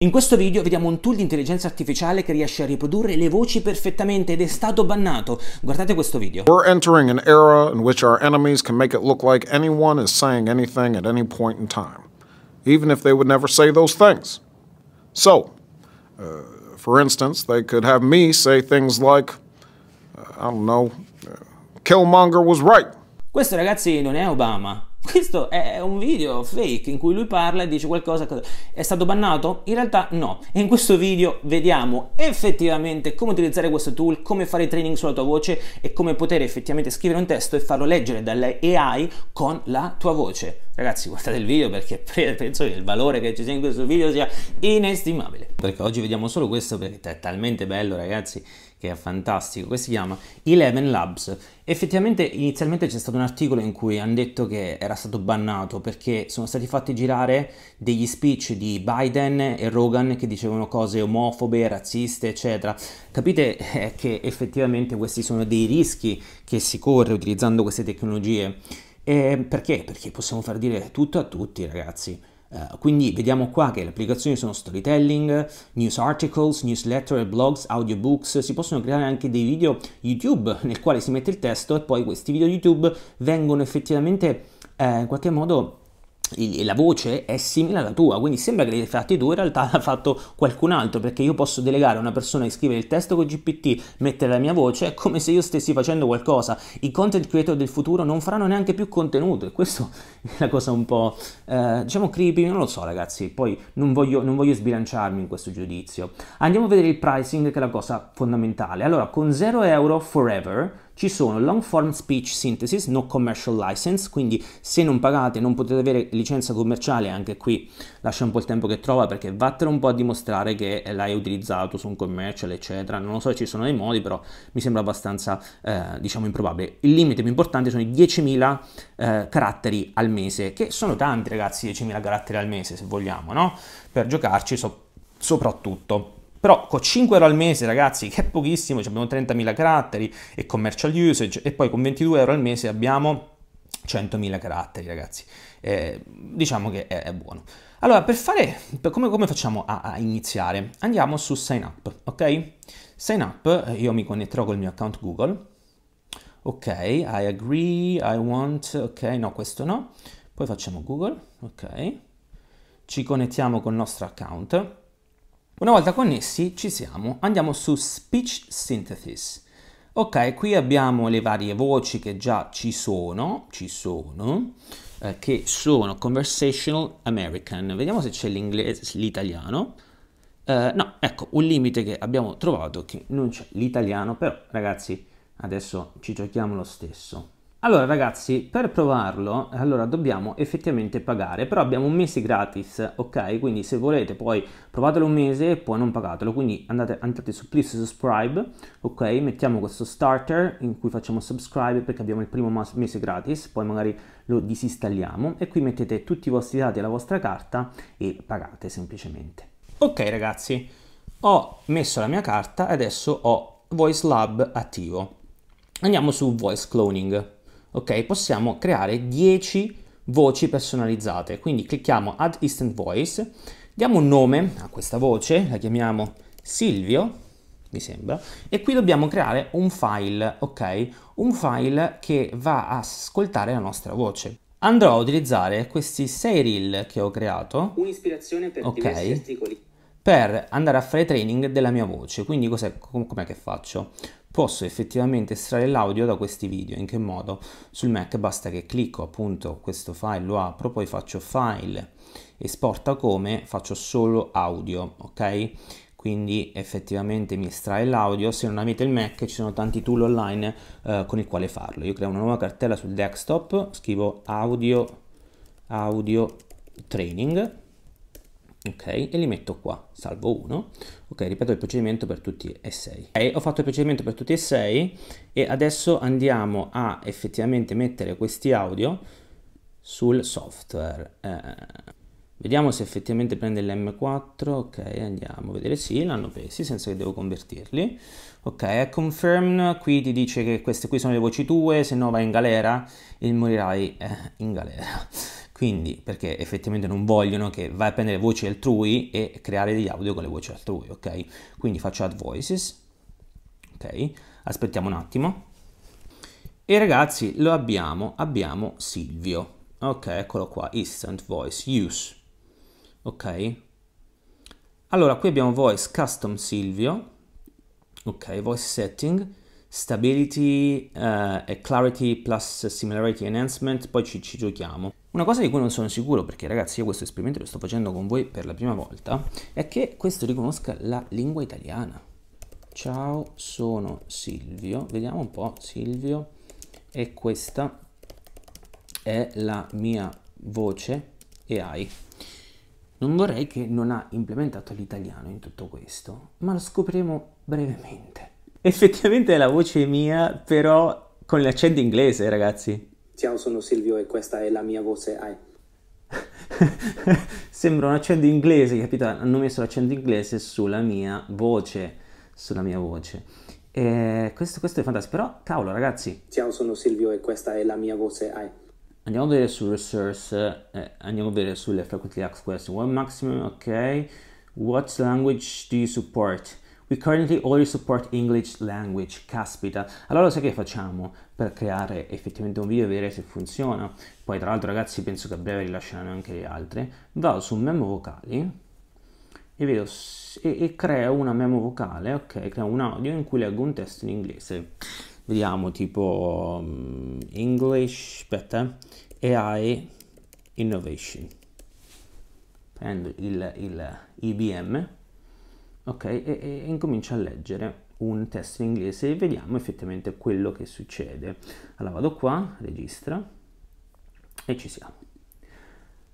In questo video vediamo un tool di intelligenza artificiale che riesce a riprodurre le voci perfettamente ed è stato bannato. Guardate questo video. We're entering an era in which our enemies can make it look like anyone is saying anything at any point in time, even if they would never say those things. So, uh, for instance, they could have me say things like, uh, I don't know, uh, Killmonger was right. Questo ragazzi non è Obama, questo è un video fake in cui lui parla e dice qualcosa. È stato bannato? In realtà no. E in questo video vediamo effettivamente come utilizzare questo tool, come fare training sulla tua voce e come poter effettivamente scrivere un testo e farlo leggere dalle AI con la tua voce. Ragazzi, guardate il video perché penso che il valore che ci sia in questo video sia inestimabile. Perché oggi vediamo solo questo perché è talmente bello, ragazzi che è fantastico, che si chiama Eleven Labs. Effettivamente inizialmente c'è stato un articolo in cui hanno detto che era stato bannato perché sono stati fatti girare degli speech di Biden e Rogan che dicevano cose omofobe, razziste, eccetera. Capite eh, che effettivamente questi sono dei rischi che si corre utilizzando queste tecnologie. E eh, perché? Perché possiamo far dire tutto a tutti, ragazzi. Eh, quindi vediamo qua che le applicazioni sono storytelling, news articles, newsletter, blogs, audiobooks, si possono creare anche dei video YouTube nel quale si mette il testo e poi questi video YouTube vengono effettivamente eh, in qualche modo il, la voce è simile alla tua, quindi sembra che l'hai fatto tu, in realtà l'ha fatto qualcun altro, perché io posso delegare a una persona di scrivere il testo con GPT, mettere la mia voce, è come se io stessi facendo qualcosa. I content creator del futuro non faranno neanche più contenuto e questo è la cosa un po', eh, diciamo, creepy, non lo so ragazzi, poi non voglio, non voglio sbilanciarmi in questo giudizio. Andiamo a vedere il pricing che è la cosa fondamentale. Allora, con 0 euro forever ci sono long form speech synthesis, no commercial license, quindi se non pagate non potete avere licenza commerciale, anche qui lascia un po' il tempo che trova perché vattene un po' a dimostrare che l'hai utilizzato su un commercial, eccetera. Non lo so, ci sono dei modi, però mi sembra abbastanza, eh, diciamo, improbabile. Il limite più importante sono i 10.000 eh, caratteri al mese, che sono tanti ragazzi, 10.000 caratteri al mese se vogliamo, no? Per giocarci so- soprattutto. Però con 5 euro al mese, ragazzi, che è pochissimo, abbiamo 30.000 caratteri e commercial usage e poi con 22 euro al mese abbiamo 100.000 caratteri, ragazzi. Eh, diciamo che è, è, buono. Allora, per fare, per come, come, facciamo a, a, iniziare? Andiamo su Sign Up, ok? Sign Up, eh, io mi connetterò col mio account Google. Ok, I agree, I want, ok, no, questo no. Poi facciamo Google, ok. Ci connettiamo col nostro account una volta connessi ci siamo, andiamo su Speech Synthesis. Ok, qui abbiamo le varie voci che già ci sono, ci sono, eh, che sono Conversational American. Vediamo se c'è l'inglese, l'italiano. Eh, no, ecco, un limite che abbiamo trovato che non c'è l'italiano, però ragazzi adesso ci giochiamo lo stesso. Allora ragazzi, per provarlo, allora dobbiamo effettivamente pagare, però abbiamo un mese gratis, ok? Quindi se volete poi provatelo un mese e poi non pagatelo, quindi andate, andate su please subscribe, ok? Mettiamo questo starter in cui facciamo subscribe perché abbiamo il primo mese gratis, poi magari lo disinstalliamo e qui mettete tutti i vostri dati alla vostra carta e pagate semplicemente. Ok ragazzi, ho messo la mia carta e adesso ho Voice Lab attivo. Andiamo su Voice Cloning ok? Possiamo creare 10 voci personalizzate. Quindi clicchiamo Add Instant Voice, diamo un nome a questa voce, la chiamiamo Silvio, mi sembra, e qui dobbiamo creare un file, ok? Un file che va a ascoltare la nostra voce. Andrò a utilizzare questi 6 reel che ho creato. Un'ispirazione per okay, Per andare a fare training della mia voce. Quindi cos'è, com'è che faccio? posso effettivamente estrarre l'audio da questi video. In che modo? Sul Mac basta che clicco appunto questo file, lo apro, poi faccio file, esporta come, faccio solo audio, ok? Quindi effettivamente mi estrae l'audio, se non avete il Mac ci sono tanti tool online eh, con il quale farlo. Io creo una nuova cartella sul desktop, scrivo audio, audio training ok e li metto qua salvo 1 ok ripeto il procedimento per tutti e 6 ok ho fatto il procedimento per tutti e 6 e adesso andiamo a effettivamente mettere questi audio sul software eh, vediamo se effettivamente prende l'M4 ok andiamo a vedere sì l'hanno presi senza che devo convertirli ok confirm qui ti dice che queste qui sono le voci tue se no vai in galera e morirai eh, in galera quindi, perché effettivamente non vogliono che vai a prendere voci altrui e creare degli audio con le voci altrui, ok? Quindi faccio add voices, ok? Aspettiamo un attimo. E ragazzi, lo abbiamo, abbiamo Silvio. Ok, eccolo qua, instant voice, use. Ok? Allora, qui abbiamo voice custom Silvio. Ok, voice setting stability eh, e clarity plus similarity enhancement, poi ci, ci giochiamo. Una cosa di cui non sono sicuro, perché ragazzi io questo esperimento lo sto facendo con voi per la prima volta, è che questo riconosca la lingua italiana. Ciao, sono Silvio, vediamo un po' Silvio, e questa è la mia voce AI. Non vorrei che non ha implementato l'italiano in tutto questo, ma lo scopriremo brevemente. Effettivamente è la voce mia, però con l'accento inglese, ragazzi. Ciao, sono Silvio e questa è la mia voce. Ai. Sembra un accento inglese, capito? Hanno messo l'accento inglese sulla mia voce. Sulla mia voce. E eh, questo, questo è fantastico. Però, cavolo, ragazzi. Ciao, sono Silvio e questa è la mia voce. Ai. Andiamo a vedere su resource, eh, andiamo a vedere sulle frequently asked questions. One maximum, ok. What language do you support? We currently only support English language. Caspita. Allora sai che facciamo per creare effettivamente un video e vedere se funziona? Poi tra l'altro ragazzi penso che a breve rilasceranno anche gli altri. Vado su memo vocali e, vedo, e, e creo una memo vocale, ok? Creo un audio in cui leggo un testo in inglese. Vediamo tipo um, English, aspetta, AI Innovation. Prendo il, il IBM ok? E, e, incomincio a leggere un testo in inglese e vediamo effettivamente quello che succede. Allora vado qua, registra e ci siamo.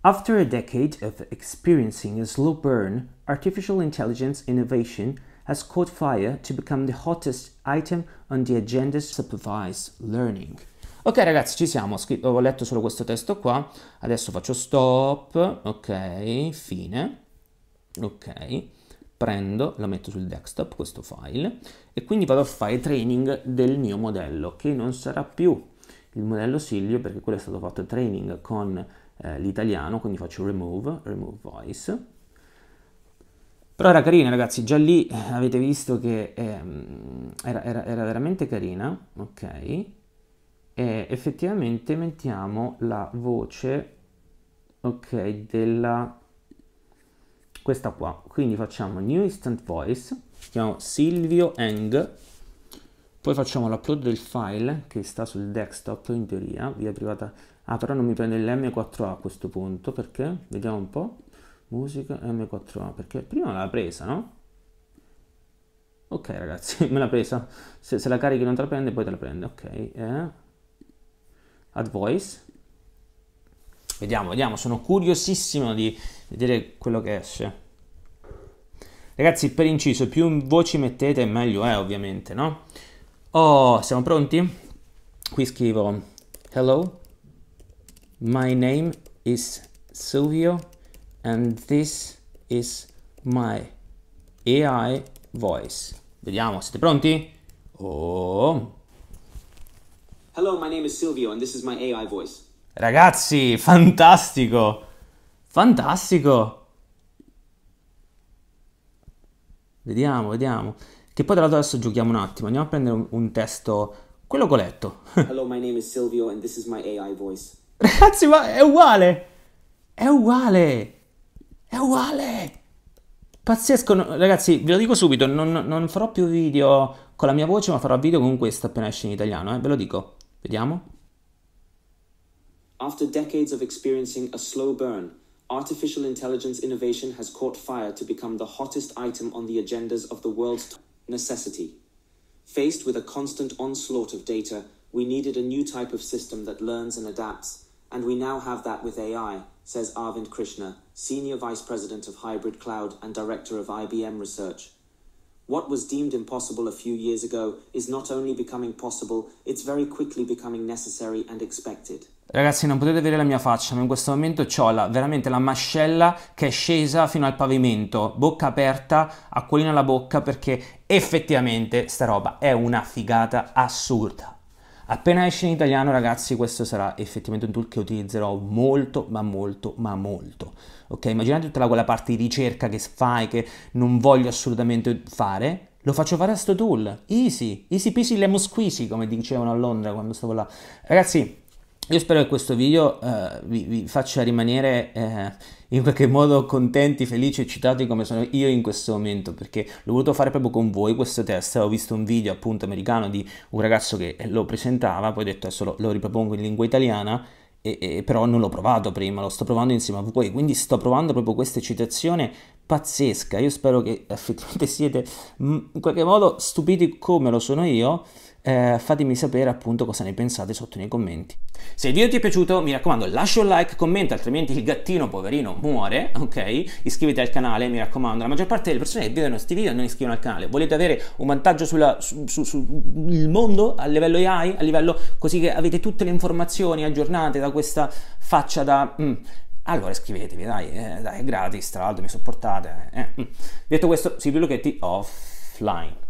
After a decade of experiencing a slow burn, artificial intelligence innovation has caught fire to become the hottest item on the agenda supervised learning. Ok ragazzi ci siamo, ho letto solo questo testo qua, adesso faccio stop, ok, fine, ok, prendo, lo metto sul desktop questo file e quindi vado a fare training del mio modello che non sarà più il modello Silvio perché quello è stato fatto training con eh, l'italiano, quindi faccio remove, remove voice. Però era carina ragazzi, già lì eh, avete visto che eh, era, era, era, veramente carina, ok? E effettivamente mettiamo la voce, ok, della questa qua quindi facciamo new instant voice chiamo Silvio Eng poi facciamo l'upload del file che sta sul desktop in teoria via privata ah però non mi prende l'm4a a questo punto perché vediamo un po' musica m4a perché prima l'ha presa no? ok ragazzi me l'ha presa se, se, la carichi non te la prende poi te la prende ok eh. add voice Vediamo, vediamo, sono curiosissimo di vedere quello che esce. Ragazzi, per inciso, più voci mettete meglio è, ovviamente, no? Oh, siamo pronti? Qui scrivo Hello, my name is Silvio and this is my AI voice. Vediamo, siete pronti? Oh. Hello, my name is Silvio and this is my AI voice. Ragazzi, fantastico! Fantastico! Vediamo, vediamo. Che poi tra l'altro adesso giochiamo un attimo. Andiamo a prendere un, un testo, quello che ho letto. Hello, my name is Silvio and this is my AI voice. Ragazzi, ma è uguale! È uguale! È uguale! Pazzesco, no, ragazzi, ve lo dico subito, non, non, farò più video con la mia voce, ma farò video con questo appena esce in italiano, eh, ve lo dico. Vediamo. After decades of experiencing a slow burn, artificial intelligence innovation has caught fire to become the hottest item on the agendas of the world's necessity. Faced with a constant onslaught of data, we needed a new type of system that learns and adapts, and we now have that with AI, says Arvind Krishna, Senior Vice President of Hybrid Cloud and Director of IBM Research. What was deemed impossible a few years ago is not only becoming possible, it's very quickly becoming necessary and expected. Ragazzi non potete vedere la mia faccia, ma in questo momento ho la, veramente la mascella che è scesa fino al pavimento, bocca aperta, acquolina alla bocca perché effettivamente sta roba è una figata assurda. Appena esce in italiano, ragazzi, questo sarà effettivamente un tool che utilizzerò molto, ma molto, ma molto. Ok, immaginate tutta la, quella parte di ricerca che fai, che non voglio assolutamente fare. Lo faccio fare a sto tool. Easy, easy peasy lemon squeezy, come dicevano a Londra quando stavo là. Ragazzi, io spero che questo video eh, vi, vi, faccia rimanere eh, in qualche modo contenti, felici, eccitati come sono io in questo momento, perché l'ho voluto fare proprio con voi questo test. Ho visto un video appunto americano di un ragazzo che lo presentava, poi ho detto adesso lo, lo ripropongo in lingua italiana. E, e, però non l'ho provato prima, lo sto provando insieme a voi, quindi sto provando proprio questa eccitazione pazzesca. Io spero che effettivamente siete mm, in qualche modo stupiti come lo sono io eh, fatemi sapere appunto cosa ne pensate sotto nei commenti. Se il video ti è piaciuto mi raccomando lascia un like, commenta altrimenti il gattino poverino muore, ok? Iscriviti al canale mi raccomando, la maggior parte delle persone che vedono questi video non iscrivono al canale, volete avere un vantaggio sulla, su, su, sul mondo a livello AI, a livello così che avete tutte le informazioni aggiornate da questa faccia da... Mm, allora iscrivetevi, dai, eh, dai, è gratis, tra l'altro mi sopportate. Eh. Mm. Detto questo, Silvio Lucchetti offline.